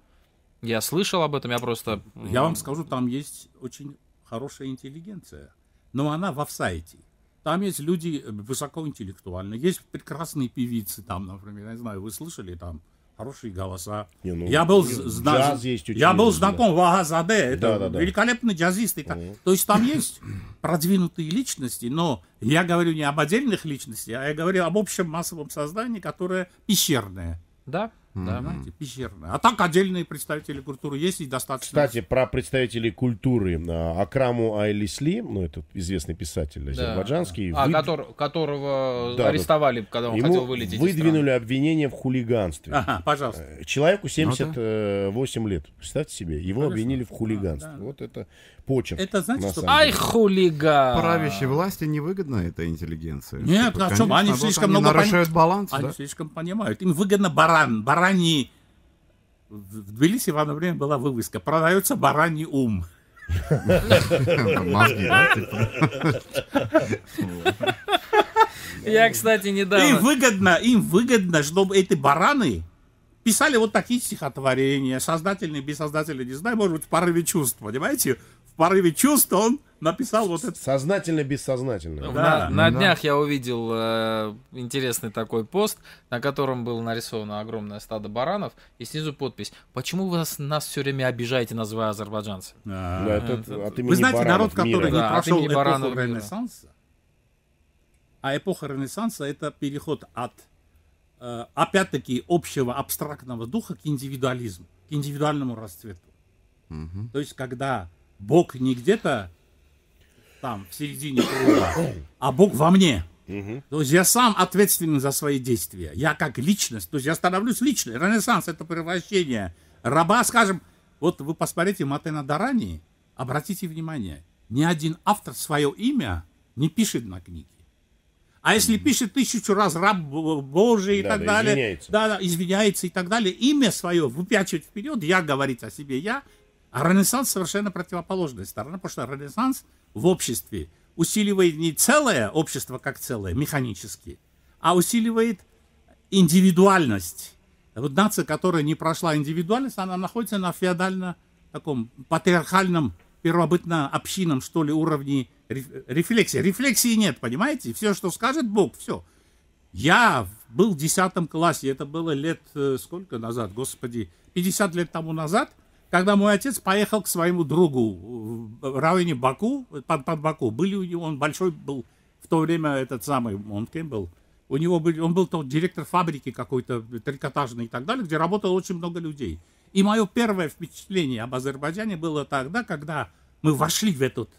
Я слышал об этом, я просто... Я вам скажу, там есть очень хорошая интеллигенция, но она в офсайте. Там есть люди э, высокоинтеллектуальные, есть прекрасные певицы там, например, я не знаю, вы слышали там хорошие голоса. Не, ну, я был, ну, зна... есть я был знаком в Вагазаде, это да, да, да. великолепный джазист. И так. То есть там есть продвинутые личности, но я говорю не об отдельных личностях, а я говорю об общем массовом создании, которое пещерное. Да. Mm-hmm. Да, знаете, пещерная. А так отдельные представители культуры есть и достаточно. Кстати, про представителей культуры. А, Акраму Айлисли, ну, это известный писатель азербайджанский. Да. Выд... А, который, которого да, арестовали, да. когда он Ему хотел вылететь выдвинули обвинение в хулиганстве. Ага, пожалуйста. Э, человеку 78 ну, да. Э, лет. Представьте себе, его Конечно. обвинили в а, хулиганстве. А, да. Вот это почерк. Это значит, что... Ай, хулига! Правящей власти невыгодно эта интеллигенция. Нет, на типа, а чем? Они слишком много... нарушают баланс, Они слишком понимают. Им выгодно баран, барани... В Тбилиси в одно время была вывеска «Продается бараний ум». Мозги, типа. Я, кстати, недавно... Им выгодно, им выгодно, чтобы эти бараны писали вот такие стихотворения, сознательные, бессознательные, не знаю, может быть, в порыве чувств, понимаете? в порыве чувств он написал вот это. Сознательно, бессознательно. Да. На, на днях я увидел э, интересный такой пост, на котором было нарисовано огромное стадо баранов, и снизу подпись: Почему вы нас, нас все время обижаете, называя азербайджанцев? Да, да, это, э, это, от вы знаете, народ, который мира. не прошел эпоху Ренессанса, а эпоха Ренессанса это переход от э, опять-таки общего абстрактного духа к индивидуализму, к индивидуальному расцвету. Угу. То есть, когда Бог не где-то там, в середине круга, а Бог во мне. Угу. То есть я сам ответственен за свои действия. Я как личность, то есть я становлюсь личной. Ренессанс это превращение раба, скажем, вот вы посмотрите Матена Дарани, обратите внимание, ни один автор свое имя не пишет на книге. А если пишет тысячу раз раб Божий и так да, далее, извиняется. Да, да, извиняется и так далее, имя свое выпячивает вперед, я говорить о себе я, а Ренессанс совершенно противоположная сторона, потому что Ренессанс в обществе усиливает не целое общество как целое, механически, а усиливает индивидуальность. Вот нация, которая не прошла индивидуальность, она находится на феодально таком патриархальном, первобытно-общинном, что ли, уровне рефлексии. Рефлексии нет, понимаете? Все, что скажет Бог, все. Я был в 10 классе, это было лет, э, сколько назад, господи, 50 лет тому назад – когда мой отец поехал к своему другу в районе Баку, под, под Баку, были у него, он большой был в то время этот самый, он был? У него был, он был то директор фабрики какой-то трикотажной и так далее, где работало очень много людей. И мое первое впечатление об Азербайджане было тогда, когда мы вошли в этот,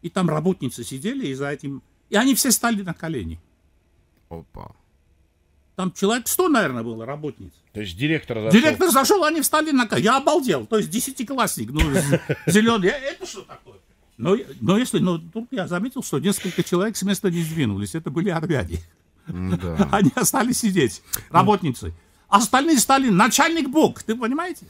и там работницы сидели, и за этим, и они все стали на колени. Опа. Там человек 100, наверное, было работниц. То есть директор зашел. Директор зашел, они встали на... Я обалдел. То есть десятиклассник, ну, зеленый. Э, это что такое? Но, но если, но ну, тут я заметил, что несколько человек с места не сдвинулись. Это были армяне. Они остались сидеть, работницы. Остальные стали начальник Бог, ты понимаете?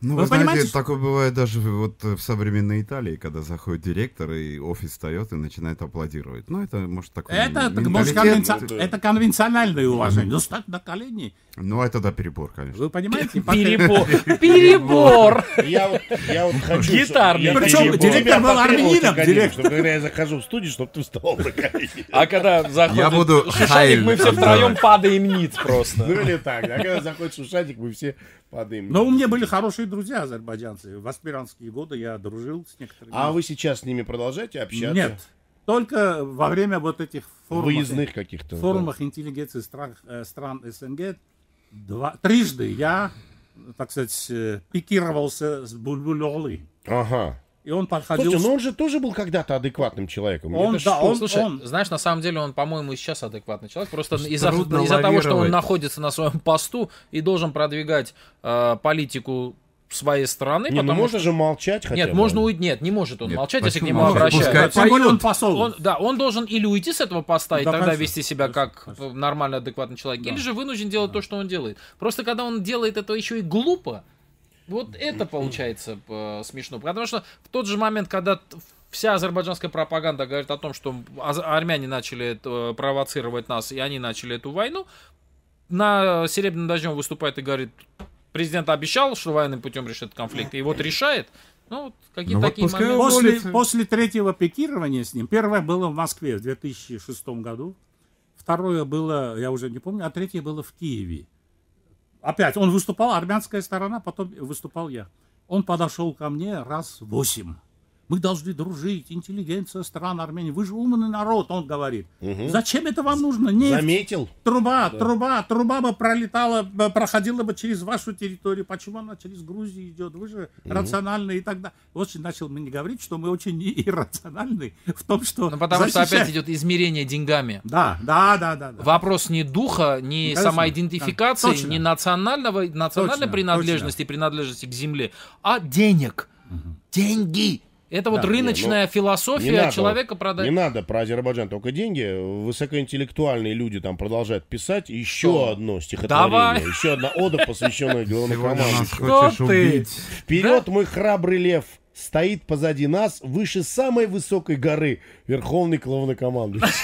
Ну, вы, вы знаете, понимаете, такое бывает даже вот э, в современной Италии, когда заходит директор и офис встает и начинает аплодировать. Ну, это может такое. Это, может, конвенци... это... это конвенциональное уважение. Ну, стать на колени. Ну, это да, перебор, конечно. Вы понимаете? Перебор. Перебор. Я вот хочу... Гитарный. Причем директор был армянином. Директор. Когда я захожу в студию, чтобы ты встал на колени. А когда заходит Шушатик, мы все втроем падаем ниц просто. Ну, или так. А когда заходит Шушатик, мы все под именем. Но у меня были хорошие друзья азербайджанцы. В аспирантские годы я дружил с некоторыми. А вы сейчас с ними продолжаете общаться? Нет. Только во время вот этих форумов, Выездных каких-то, форумах да. интеллигенции стран, э, стран СНГ два, трижды я, так сказать, э, пикировался с Бульбулёлы. Ага и он подходил... Слушайте, но ну он же тоже был когда-то адекватным человеком. Он, да, он, Слушай, он... знаешь, на самом деле он, по-моему, и сейчас адекватный человек. Просто из-за, из-за того, что он находится на своем посту и должен продвигать э, политику своей стороны. Не, ну потому можно что... же молчать хотя Нет, бы. можно уйти. Нет, не может он нет, молчать, если к нему обращаются. Тем он Он, да, он должен или уйти с этого поста и да, тогда конечно. вести себя как нормальный, адекватный человек, да. или же вынужден делать да. то, что он делает. Просто когда он делает это еще и глупо, вот это получается э, смешно. Потому что в тот же момент, когда вся азербайджанская пропаганда говорит о том, что армяне начали э, провоцировать нас, и они начали эту войну, на серебряном дождем» выступает и говорит, президент обещал, что военным путем решит конфликт, и вот решает. Ну, вот какие-то ну, такие вот моменты. После, после третьего пикирования с ним, первое было в Москве в 2006 году, второе было, я уже не помню, а третье было в Киеве опять он выступал, армянская сторона, потом выступал я. Он подошел ко мне раз восемь. Мы должны дружить, интеллигенция стран Армении. Вы же умный народ, он говорит. Угу. Зачем это вам нужно? Нефть, Заметил. Труба, да. труба, труба бы пролетала, э, проходила бы через вашу территорию. Почему она через Грузию идет? Вы же угу. рациональные и так далее. Очень начал мне говорить, что мы очень иррациональны в том, что... Ну, потому защищаем... что опять идет измерение деньгами. Да, да, да. да, да. Вопрос не духа, не Конечно. самоидентификации, да. не национального, национальной точно, принадлежности, точно. принадлежности к земле, а денег. Угу. Деньги это да, вот рыночная ну, не, философия не надо, человека продать. Не надо про Азербайджан, только деньги. Высокоинтеллектуальные люди там продолжают писать. Еще Что? одно стихотворение. Давай. Еще одна ода, посвященная главнокомандующему. Что ты? Вперед, да? мой храбрый лев! стоит позади нас выше самой высокой горы верховный главнокомандующий.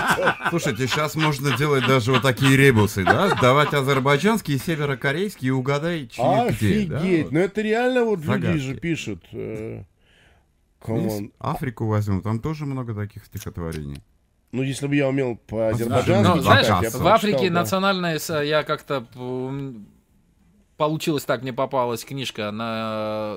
Слушайте, сейчас можно делать даже вот такие ребусы, да? Давать азербайджанские, северокорейские, угадай, чьи Офигеть, где, да? ну это реально вот люди же пишут. Э, Камон. Африку возьму, там тоже много таких стихотворений. Ну, если бы я умел по-азербайджански ну, знаешь, я в Африке да. национальная, я как-то получилось так, мне попалась книжка на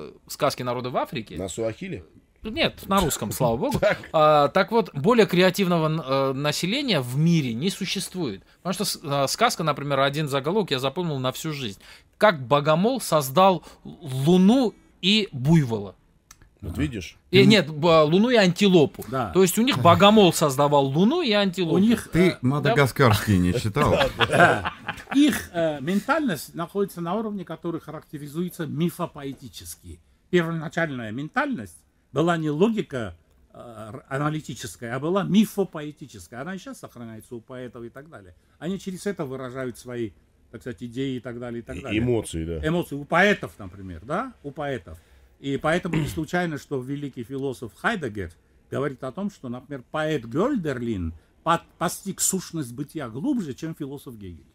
э, сказки народа в Африке. На Суахиле? Нет, на русском, слава богу. А, так вот, более креативного э, населения в мире не существует. Потому что э, сказка, например, один заголовок я запомнил на всю жизнь. Как богомол создал луну и буйвола. Вот видишь? И, нет, Луну и антилопу. Да. То есть у них богомол создавал Луну и антилопу. У них ты э, мадагаскарский да? не читал. Их э, ментальность находится на уровне, который характеризуется мифопоэтически. Первоначальная ментальность была не логика э, аналитическая, а была мифопоэтическая. Она сейчас сохраняется у поэтов и так далее. Они через это выражают свои, так сказать, идеи и так далее, и так далее. Эмоции, да. Эмоции у поэтов, например, да, у поэтов. И поэтому не случайно, что великий философ Хайдегер говорит о том, что, например, поэт Гёльдерлин постиг сущность бытия глубже, чем философ Гегель.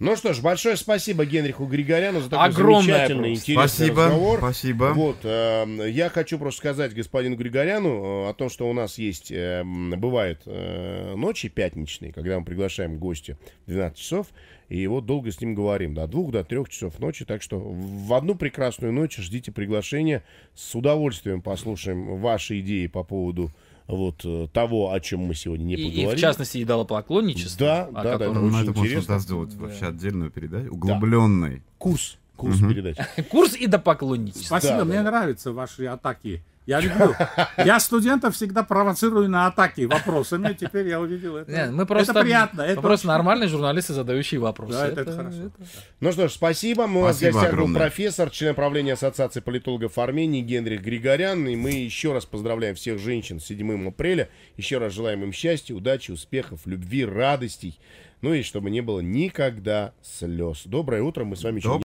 Ну что ж, большое спасибо Генриху Григоряну за такой Огромное замечательный, интересный спасибо, разговор. Спасибо. Вот, э, я хочу просто сказать господину Григоряну э, о том, что у нас есть, э, бывают э, ночи пятничные, когда мы приглашаем гостя в 12 часов. И вот долго с ним говорим, до двух, до трех часов ночи. Так что в одну прекрасную ночь ждите приглашения. С удовольствием послушаем ваши идеи по поводу вот э, того, о чем мы сегодня не поговорили. И в частности, идолопоклонничество. Да, да, да. Котором... Ну, это можно создаст вот, да. вообще отдельную передачу, углубленный. Да. Курс. Курс угу. передач. Курс идопоклонничества. Спасибо, да, мне да. нравятся ваши атаки я люблю. Я студентов всегда провоцирую на атаки вопросами. Теперь я увидел это. Нет, мы просто, это приятно. Это просто очень... нормальные журналисты, задающие вопросы. Да, это, это, хорошо. Это... Ну что ж, спасибо. Мы у вас в был профессор, член правления Ассоциации политологов Армении Генрих Григорян. И мы еще раз поздравляем всех женщин с 7 апреля. Еще раз желаем им счастья, удачи, успехов, любви, радостей. Ну и чтобы не было никогда слез. Доброе утро. Мы с вами еще